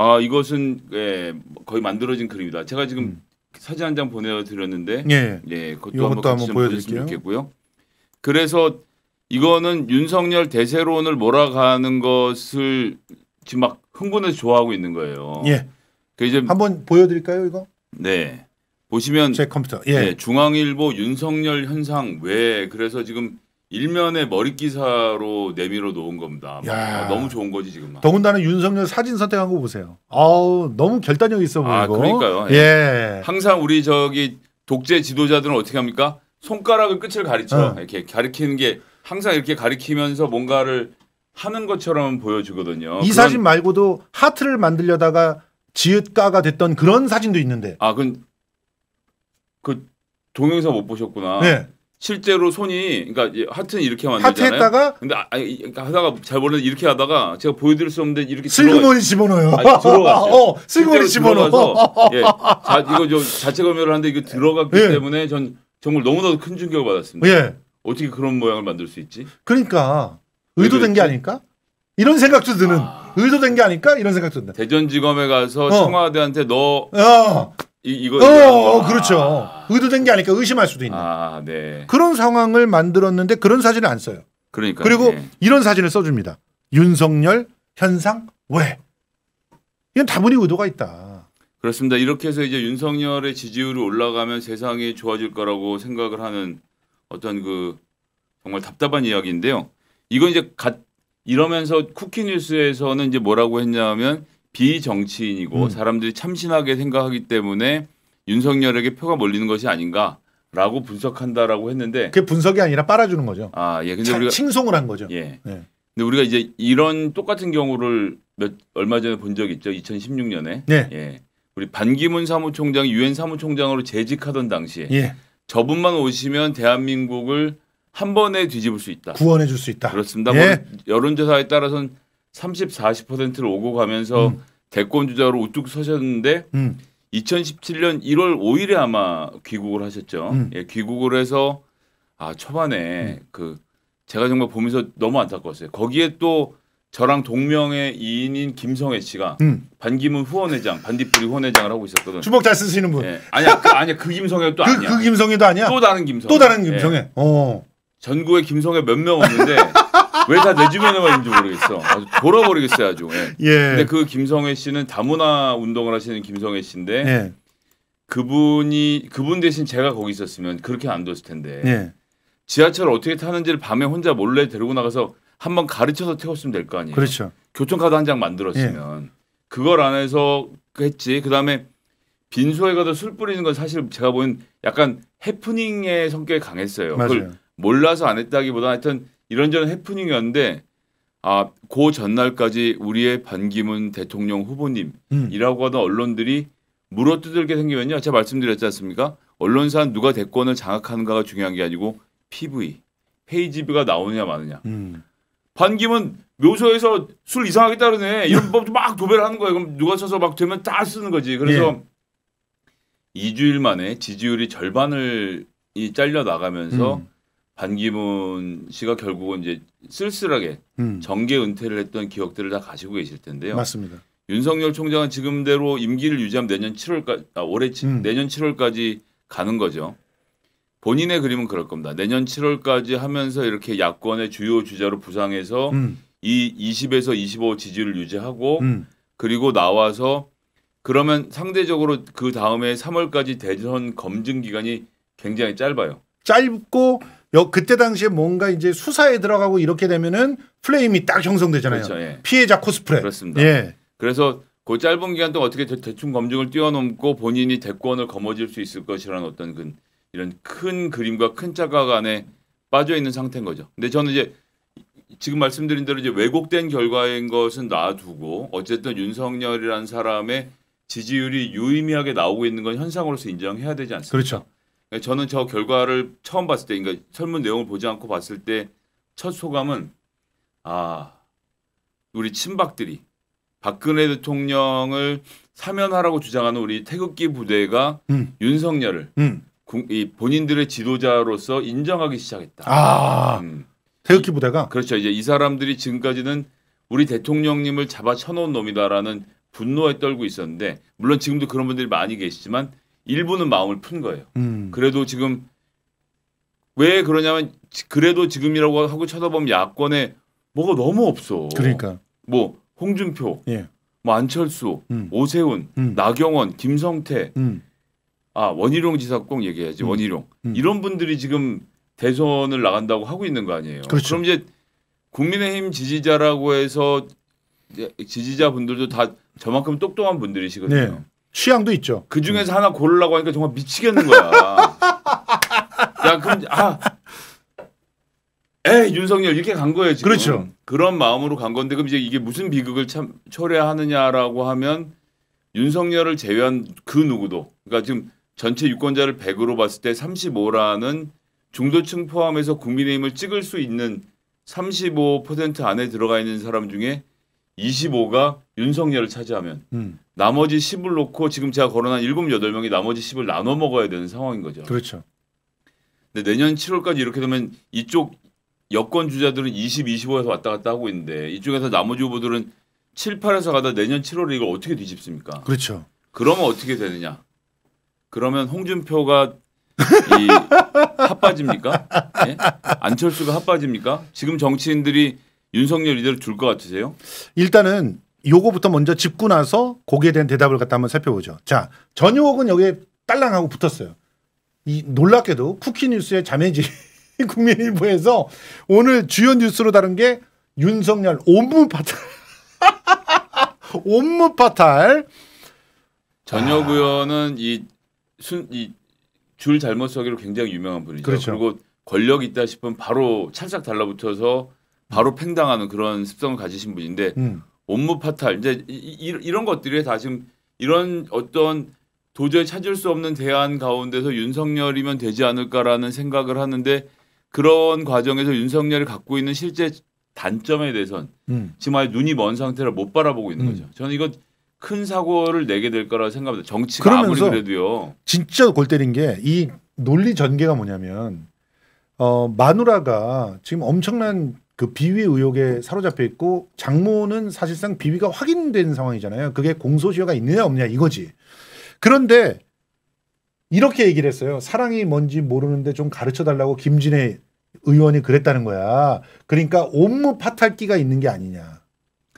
아 이것은 예, 거의 만들어진 그림이다. 제가 지금 음. 사진 한 장 보내드렸는데 예, 예 그것도 한번, 한번 보여드릴으면 좋겠고요. 그래서 이거는 윤석열 대세론을 몰아가는 것을 지금 막 흥분해서 좋아하고 있는 거예요. 예. 그 이제 한번 보여드릴까요 이거? 네. 보시면 제 컴퓨터. 예. 네, 중앙일보 윤석열 현상 왜 그래서 지금 일면에 머리 기사로 내밀어 놓은 겁니다. 야. 아, 너무 좋은 거지 지금. 더군다나 윤석열 사진 선택한 거 보세요. 아우 너무 결단력 있어 아, 보이고. 아, 그러니까요. 예. 예. 항상 우리 저기 독재 지도자들은 어떻게 합니까? 손가락을 끝을 가리쳐 응. 어. 이렇게 가리키는 게 항상 이렇게 가리키면서 뭔가를 하는 것처럼 보여주거든요. 이 사진 말고도 하트를 만들려다가 지읒가가 됐던 그런 사진도 있는데. 아, 그건 그 동영상 못 보셨구나. 네. 실제로 손이 그러니까 하트는 이렇게 만들잖아요. 하다가 근데 아, 아 그러니까 하다가 잘 모르는 이렇게 하다가 제가 보여드릴 수 없는데 이렇게 슬그머니 집어넣어요. 들어갔죠. 어, 슬그머니 집어넣어 예, 이거 저 자체 검열을 하는데 이거 들어갔기 예. 때문에 전 정말 너무나도 큰 충격을 받았습니다. 예. 어떻게 그런 모양을 만들 수 있지? 그러니까 의도된 게 아닐까? 이런 생각도 드는 아... 의도된 게 아닐까? 이런 생각도 든다. 대전지검에 가서 어. 청와대한테 너 어. 이, 이거 어, 어 그렇죠. 아. 의도된 게 아닐까 의심할 수도 있는 아, 네. 그런 상황을 만들었는데 그런 사진을 안 써요. 그러니까 그리고 네. 이런 사진을 써줍니다. 윤석열 현상 왜? 이건 다분히 의도가 있다. 그렇습니다. 이렇게 해서 이제 윤석열의 지지율이 올라가면 세상이 좋아질 거라고 생각을 하는 어떤 그 정말 답답한 이야기인데요. 이건 이제 갓 이러면서 쿠키 뉴스에서는 이제 뭐라고 했냐면 비정치인이고 음. 사람들이 참신하게 생각하기 때문에 윤석열에게 표가 몰리는 것이 아닌가라고 분석한다라고 했는데 그게 분석이 아니라 빨아주는 거죠. 아 예, 근데 우리가 칭송을 한 거죠. 예. 예. 근데 우리가 이제 이런 똑같은 경우를 몇 얼마 전에 본 적이 있죠. 2016년에 네. 예. 우리 반기문 사무총장 유엔 사무총장으로 재직하던 당시에 예. 저분만 오시면 대한민국을 한 번에 뒤집을 수 있다. 구원해 줄 수 있다. 그렇습니다. 예. 여론조사에 따라서는 30, 40%를 오고 가면서 음. 대권 주자로 우뚝 서셨는데 음. 2017년 1월 5일에 아마 귀국을 하셨죠. 음. 예, 귀국을 해서 아 초반에 음. 그 제가 정말 보면서 너무 안타까웠어요. 거기에 또 저랑 동명의 이인인 김성애 씨가 음. 반기문 후원회장, 반딧불이 후원회장을 하고 있었거든. 요 주먹 잘 쓰시는 분. 예. 아니야, 그, 아니야 그 김성애도 그, 아니야. 그 김성애도 아니야. 또 다른 김성애. 또 다른 김성애. 예. 어. 전국에 김성애 몇 명 없는데 왜 다 내 주변에만 있는지 모르겠어. 아주 돌아버리겠어요 아주. 예. 예. 근데 그 김성애 씨는 다문화 운동을 하시는 김성애 씨인데 예. 그분이 그분 대신 제가 거기 있었으면 그렇게 안 됐을 텐데 예. 지하철을 어떻게 타는지를 밤에 혼자 몰래 데리고 나가서 한 번 가르쳐서 태웠으면 될 거 아니에요. 그렇죠. 교통카드 한 장 만들었으면 예. 그걸 안 해서 했지. 그 다음에 빈소에 가서 술 뿌리는 건 사실 제가 보는 약간 해프닝의 성격이 강했어요. 맞아요. 몰라서 안 했다기보다 하여튼 이런저런 해프닝이었는데 아, 고 전날까지 우리의 반기문 대통령 후보님이라고 음. 하던 언론들이 물어뜯을게 생기면요. 제가 말씀드렸지 않습니까? 언론사 누가 대권을 장악하는가가 중요한 게 아니고 PV, 페이지뷰가 나오느냐 마느냐. 음. 반기문 묘소에서 술 이상하게 따르네. 이런 법도 막 도배를 하는 거예요. 그럼 누가 쳐서 막 되면 다 쓰는 거지. 그래서 예. 2주일 만에 지지율이 절반을 이 잘려 나가면서 음. 반기문 씨가 결국은 이제 쓸쓸하게 음. 정계 은퇴를 했던 기억들을 다 가지고 계실 텐데요. 맞습니다. 윤석열 총장은 지금대로 임기를 유지하면 내년 7월까지 아, 올해 음. 내년 7월까지 가는 거죠. 본인의 그림은 그럴 겁니다. 내년 7월까지 하면서 이렇게 야권의 주요 주자로 부상해서 음. 이 20에서 25 지지를 유지하고 음. 그리고 나와서 그러면 상대적으로 그 다음에 3월까지 대선 검증 기간이 굉장히 짧아요. 짧고 여, 그때 당시에 뭔가 이제 수사에 들어가고 이렇게 되면은 플레임이 딱 형성되잖아요. 그렇죠, 예. 피해자 코스프레. 그렇습니다. 예. 그래서 그 짧은 기간 동안 어떻게 대, 충 검증을 뛰어넘고 본인이 대권을 거머쥘 수 있을 것이라는 어떤 그, 이런 큰 그림과 큰자각 안에 빠져 있는 상태인 거죠. 근데 저는 이제 지금 말씀드린 대로 이제 왜곡된 결과인 것은 놔두고 어쨌든 윤석열이라는 사람의 지지율이 유의미하게 나오고 있는 건 현상으로서 인정해야 되지 않습니까? 그렇죠. 그러니까 저는 저 결과를 처음 봤을 때, 그러니까 설문 내용을 보지 않고 봤을 때 첫 소감은 아 우리 친박들이 박근혜 대통령을 사면하라고 주장하는 우리 태극기 부대가 음. 윤석열을 음. 이 본인들의 지도자로서 인정하기 시작했다. 아, 음. 태극기 부대가 그렇죠. 이제 이 사람들이 지금까지는 우리 대통령님을 잡아 쳐놓은 놈이다라는 분노에 떨고 있었는데 물론 지금도 그런 분들이 많이 계시지만 일부는 마음을 푼 거예요. 음. 그래도 지금 왜 그러냐면 그래도 지금이라고 하고 쳐다보면 야권에 뭐가 너무 없어. 그러니까 뭐 홍준표, 예. 뭐 안철수, 음. 오세훈, 음. 나경원, 김성태, 음. 아 원희룡 지사 꼭 얘기해야지 음. 원희룡 음. 이런 분들이 지금 대선을 나간다고 하고 있는 거 아니에요. 그렇죠. 그럼 이제 국민의힘 지지자라고 해서 지지자분들도 다 저만큼 똑똑한 분들이시거든요. 네. 취향도 있죠. 그 중에서 하나 고르려고 하니까 정말 미치겠는 거야. 야, 그럼 아, 에 윤석열 이렇게 간 거예요 지금. 그렇죠. 그런 마음으로 간 건데 그럼 이제 이게 무슨 비극을 참 초래하느냐라고 하면 윤석열을 제외한 그 누구도 그러니까 지금 전체 유권자를 100으로 봤을 때 35라는 중도층 포함해서 국민의힘을 찍을 수 있는 35% 안에 들어가 있는 사람 중에 25가 윤석열을 차지하면 음. 나머지 10을 놓고 지금 제가 거론한 7, 8명이 나머지 10을 나눠 먹어야 되는 상황인 거죠. 그렇죠. 근데 내년 7월까지 이렇게 되면 이쪽 여권 주자들은 20, 25에서 왔다 갔다 하고 있는데 이쪽에서 나머지 후보들은 7, 8에서 가다 내년 7월에 이걸 어떻게 뒤집습니까? 그렇죠. 그러면 어떻게 되느냐? 그러면 홍준표가 이 핫빠집니까? 네? 예? 안철수가 핫빠집니까? 지금 정치인들이 윤석열 이대로 줄 것 같으세요? 일단은 요거부터 먼저 짚고 나서 거기에 대한 대답을 갖다 한번 살펴보죠. 자, 전효옥은 여기에 딸랑하고 붙었어요. 이 놀랍게도 쿠키뉴스의 자매지 국민일보에서 오늘 주요 뉴스로 다룬 게 윤석열 온무 파탈. 온무 파탈. 전혁 의원은 이 순 이 줄 잘못 서기로 굉장히 유명한 분이죠. 그렇죠. 그리고 권력 있다 싶으면 바로 찰싹 달라붙어서 바로 팽당하는 그런 습성을 가지신 분인데 음. 업무 파탈 이제 이, 이, 런 것들이 다 지금 이런 어떤 도저히 찾을 수 없는 대안 가운데서 윤석열이면 되지 않을까라는 생각을 하는데 그런 과정에서 윤석열이 갖고 있는 실제 단점에 대해선 음. 지금 아예 눈이 먼 상태라 못 바라보고 있는 음. 거죠. 저는 이거 큰 사고를 내게 될 거라 생각합니다. 정치가 아무리 그래도요. 진짜 골 때린 게 이 논리 전개가 뭐냐면 어, 마누라가 지금 엄청난 그 비위 의혹에 사로잡혀 있고 장모는 사실상 비위가 확인된 상황이잖아요. 그게 공소시효가 있느냐 없느냐 이거지. 그런데 이렇게 얘기를 했어요. 사랑이 뭔지 모르는데 좀 가르쳐 달라고 김진애 의원이 그랬다는 거야. 그러니까 온무 파탈기가 있는 게 아니냐.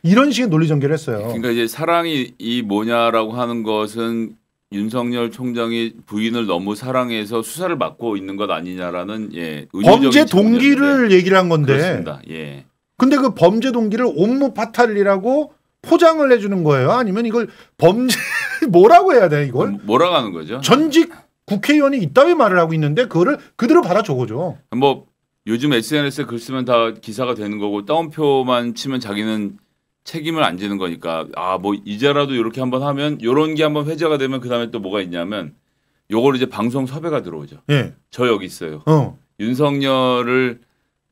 이런 식의 논리 전개를 했어요. 그러니까 이제 사랑이 이 뭐냐라고 하는 것은 윤석열 총장이 부인을 너무 사랑해서 수사를 맡고 있는 것 아니냐라는 예 범죄 동기를 얘기를 한 건데 그렇습니다. 예. 근데 그 범죄 동기를 옴무 파탈리라고 포장을 해주는 거예요? 아니면 이걸 범죄 뭐라고 해야 돼 이걸? 음, 뭐라고 하는 거죠? 전직 국회의원이 있다며 말을 하고 있는데 그거를 그대로 받아 적어줘. 뭐 요즘 SNS에 글 쓰면 다 기사가 되는 거고 따옴표만 치면 자기는 책임을 안 지는 거니까 아 뭐 이제라도 이렇게 한번 하면 요런 게 한번 회자가 되면 그다음에 또 뭐가 있냐면 요걸 이제 방송 섭외가 들어오죠. 예. 저 여기 있어요. 어. 윤석열을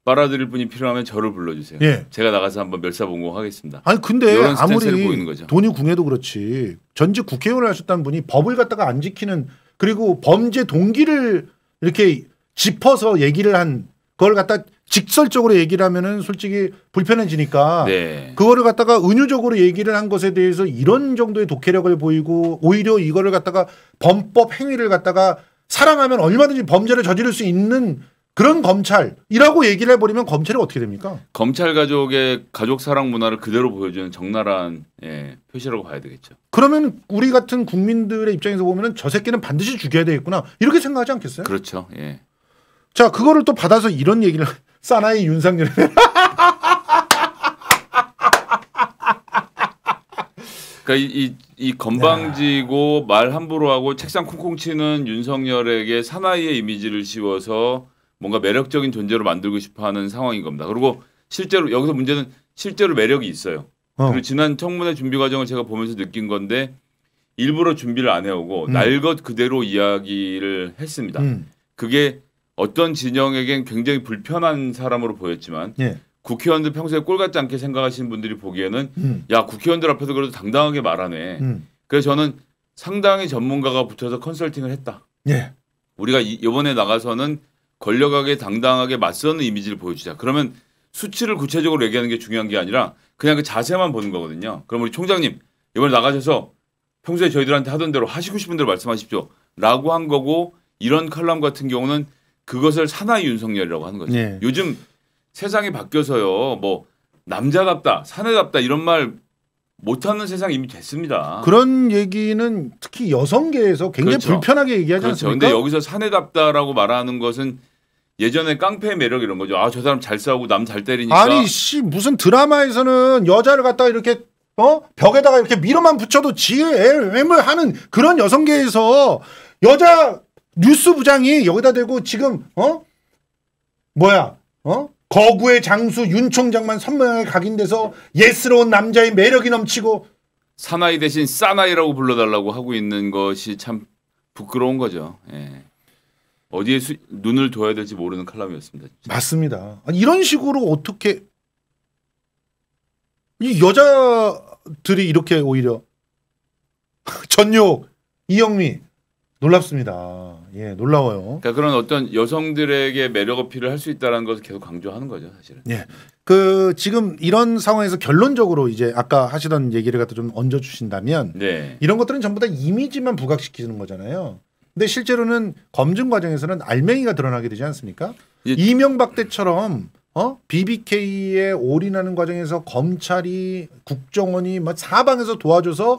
빨아들일 분이 필요하면 저를 불러주세요. 예. 제가 나가서 한번 멸사봉공하겠습니다. 아니 근데 아무리 돈이 궁해도 그렇지 전직 국회의원을 하셨다는 분이 법을 갖다가 안 지키는 그리고 범죄 동기를 이렇게 짚어서 얘기를 한 그걸 갖다 직설적으로 얘기를 하면은 솔직히 불편해지니까 네. 그거를 갖다가 은유적으로 얘기를 한 것에 대해서 이런 정도의 독해력을 보이고 오히려 이거를 갖다가 범법 행위를 갖다가 사랑하면 얼마든지 범죄를 저지를 수 있는 그런 검찰이라고 얘기를 해버리면 검찰이 어떻게 됩니까? 검찰 가족의 가족 사랑 문화를 그대로 보여주는 적나라한 예, 표시라고 봐야 되겠죠. 그러면 우리 같은 국민들의 입장에서 보면은 저 새끼는 반드시 죽여야 되겠구나 이렇게 생각하지 않겠어요? 그렇죠. 예. 자 그거를 또 받아서 이런 얘기를 사나이 윤상열. 그러니까 이, 이, 이 건방지고 야. 네. 말 함부로 하고 책상 쿵쿵 치는 윤석열에게 사나이의 이미지를 씌워서 뭔가 매력적인 존재로 만들고 싶어하는 상황인 겁니다. 그리고 실제로 여기서 문제는 실제로 매력이 있어요. 어. 그리고 지난 청문회 준비 과정을 제가 보면서 느낀 건데 일부러 준비를 안 해오고 음. 날것 그대로 이야기를 했습니다. 음. 그게 어떤 진영에겐 굉장히 불편한 사람으로 보였지만 예. 국회의원들 평소에 꼴 같지 않게 생각하시는 분들이 보기에는 음. 야 국회의원들 앞에서 그래도 당당하게 말하네. 음. 그래서 저는 상당히 전문가가 붙어서 컨설팅을 했다. 예. 우리가 이, 번에 나가서는 권력하게 당당하게 맞서는 이미지를 보여주자. 그러면 수치를 구체적으로 얘기하는 게 중요한 게 아니라 그냥 그 자세만 보는 거거든요. 그럼 우리 총장님 이번에 나가셔서 평소에 저희들한테 하던 대로 하시고 싶은 대로 말씀하십시오. 라고 한 거고 이런 칼럼 같은 경우는 그것을 사나이 윤석열이라고 하는 거죠. 네. 요즘 세상이 바뀌어서요. 뭐 남자답다, 사내답다 이런 말 못하는 세상 이미 됐습니다. 그런 얘기는 특히 여성계에서 굉장히 그렇죠. 불편하게 얘기하지 그렇죠. 않습니까? 그런데 여기서 사내답다라고 말하는 것은 예전에 깡패의 매력 이런 거죠. 아 저 사람 잘 싸우고 남 잘 때리니까. 아니 씨 무슨 드라마에서는 여자를 갖다가 이렇게 어 벽에다가 이렇게 밀어만 붙여도 지애를 하는 그런 여성계에서 여자 뉴스 부장이 여기다 대고 지금 어 뭐야 어 거구의 장수 윤 총장만 선명하게 각인돼서 예스러운 남자의 매력이 넘치고 사나이 대신 싸나이라고 불러달라고 하고 있는 것이 참 부끄러운 거죠. 예. 어디에 수, 눈을 둬야 될지 모르는 칼럼이었습니다. 진짜. 맞습니다. 이런 식으로 어떻게 이 여자들이 이렇게 오히려 전욕 이영미 놀랍습니다. 예, 놀라워요. 그러니까 그런 어떤 여성들에게 매력 어필을 할 수 있다는 것을 계속 강조하는 거죠, 사실은. 예. 그 지금 이런 상황에서 결론적으로 이제 아까 하시던 얘기를 갖다 좀 얹어 주신다면 네. 이런 것들은 전부 다 이미지만 부각시키는 거잖아요. 근데 실제로는 검증 과정에서는 알맹이가 드러나게 되지 않습니까? 예. 이명박 때처럼 어? BBK에 올인하는 과정에서 검찰이 국정원이 뭐 사방에서 도와줘서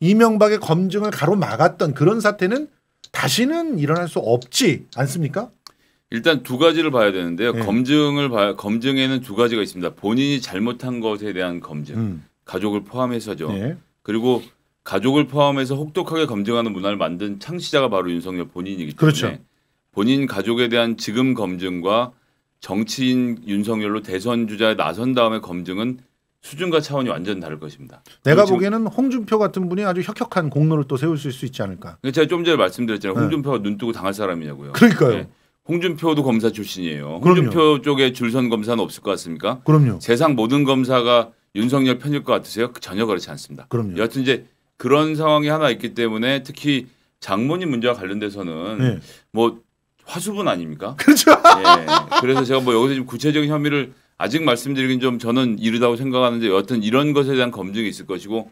이명박의 검증을 가로막았던 그런 사태는 다시는 일어날 수 없지 않습니까? 일단 두 가지를 봐야 되는데요. 네. 검증을 봐 검증에는 두 가지가 있습니다. 본인이 잘못한 것에 대한 검증, 음. 가족을 포함해서죠. 네. 그리고 가족을 포함해서 혹독하게 검증하는 문화를 만든 창시자가 바로 윤석열 본인이기 때문에 그렇죠. 본인 가족에 대한 지금 검증과 정치인 윤석열로 대선 주자에 나선 다음에 검증은 수준과 차원이 완전 다를 것입니다. 내가 보기에는 홍준표 같은 분이 아주 혁혁한 공로를 또세우수 있지 않을까. 그러니까 제가 좀 전에 말씀드렸잖아요. 네. 홍준표가 네. 눈뜨고 당할 사람이냐고요. 그러니까요. 네. 홍준표도 검사 출신이에요. 그럼요. 쪽에 줄선 검사는 없을 것 같습니까? 그럼요. 세상 모든 검사가 윤석열 편일 것 같으세요? 전혀 그렇지 않습니다. 그럼요. 여튼 이제 그런 상황이 하나 있기 때문에 특히 장모님 문제와 관련돼서는 네. 뭐 화수분 아닙니까? 그렇죠. 예. 그래서 제가 뭐 여기서 지금 구체적인 혐의를 아직 말씀드리긴 좀 저는 이르다고 생각하는데 여하튼 이런 것에 대한 검증이 있을 것이고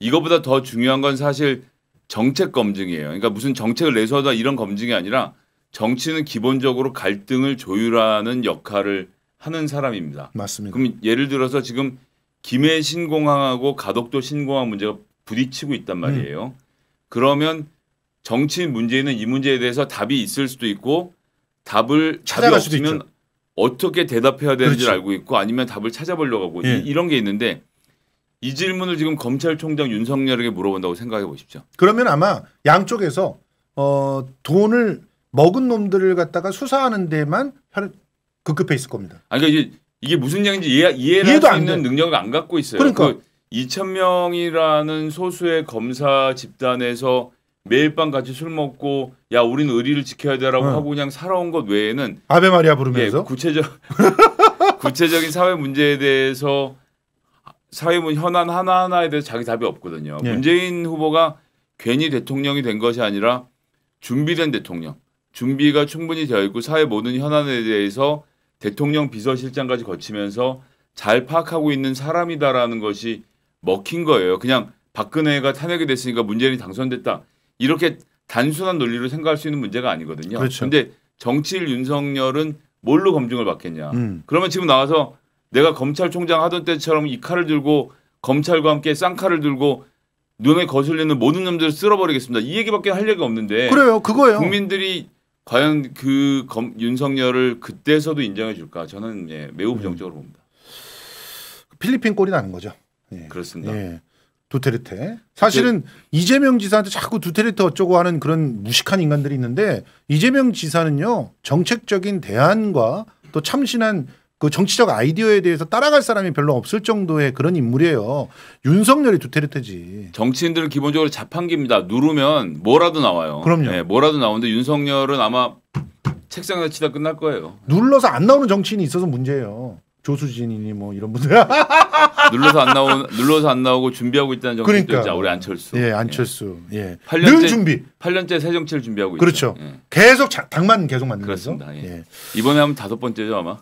이거보다 더 중요한 건 사실 정책 검증이에요. 그러니까 무슨 정책을 내서하다 이런 검증이 아니라 정치는 기본적으로 갈등을 조율하는 역할을 하는 사람입니다. 맞습니다. 그럼 예를 들어서 지금 김해 신공항하고 가덕도 신공항 문제가 부딪히고 있단 음. 말이에요. 음. 그러면 정치 문제는 이 문제에 대해서 답이 있을 수도 있고 답을 답이 없으면 있죠. 어떻게 대답해야 되는지 를 그렇죠. 알고 있고 아니면 답을 찾아보려고 하고 예. 이, 런게 있는데 이 질문을 지금 검찰총장 윤석열에게 물어본다고 생각해 보십시오. 그러면 아마 양쪽에서 어, 돈을 먹은 놈들을 갖다가 수사하는 데만 급급해 있을 겁니다. 아니 그러니까 이게, 이게 무슨 얘기인지 이해, 이해를 이해도 할수 있는 돼. 능력을 안 갖고 있어요. 그러니까. 그 2천 명이라는 소수의 검사 집단에서 매일 밤 같이 술 먹고 야우리는 의리를 지켜야 되라고 응. 어. 하고 그냥 살아온 것 외에는 아베 마리아 부르면서 예, 구체적 구체적인 사회 문제에 대해서 사회 문 현안 하나 하나에 대해서 자기 답이 없거든요. 예. 문재인 후보가 괜히 대통령이 된 것이 아니라 준비된 대통령, 준비가 충분히 되어 있고 사회 모든 현안에 대해서 대통령 비서실장까지 거치면서 잘 파악하고 있는 사람이다라는 것이 먹힌 거예요. 그냥 박근혜가 탄핵이 됐으니까 문재인이 당선됐다. 이렇게 단순한 논리로 생각할 수 있는 문제가 아니거든요. 그런데 그렇죠. 정치일 윤석열은 뭘로 검증을 받겠냐. 음. 그러면 지금 나와서 내가 검찰총장 하던 때처럼 이 칼을 들고 검찰과 함께 쌍칼을 들고 눈에 거슬리는 모든 놈들을 쓸어버리겠습니다. 이 얘기밖에 할 얘기가 없는데. 그래요. 그거예요. 국민들이 과연 그 검, 윤석열을 그때서도 인정해 줄까? 저는 예, 매우 부정적으로 음. 봅니다. 필리핀 꼴이 나는 거죠. 예. 그렇습니다. 예. 두테르테. 사실은 네. 이재명 지사한테 자꾸 두테르테 어쩌고 하는 그런 무식한 인간들이 있는데 이재명 지사는요 정책적인 대안과 또 참신한 그 정치적 아이디어에 대해서 따라갈 사람이 별로 없을 정도의 그런 인물이에요. 윤석열이 두테르테지. 정치인들은 기본적으로 자판기입니다. 누르면 뭐라도 나와요. 그럼요. 네, 뭐라도 나오는데 윤석열은 아마 책상에다 치다 끝날 거예요. 눌러서 안 나오는 정치인이 있어서 문제예요. 조수진이니 뭐 이런 분들. 눌러서 안 나오 눌러서 안 나오고 준비하고 있다는 점. 도 그러니까 있죠. 우리 안철수. 예, 예. 안철수. 예. 8년째, 늘 준비. 8년째 새 정치를 준비하고 있죠. 그렇죠. 예. 계속 당만 계속 만드는 거죠. 예. 예. 이번에 하면 다섯 번째죠, 아마.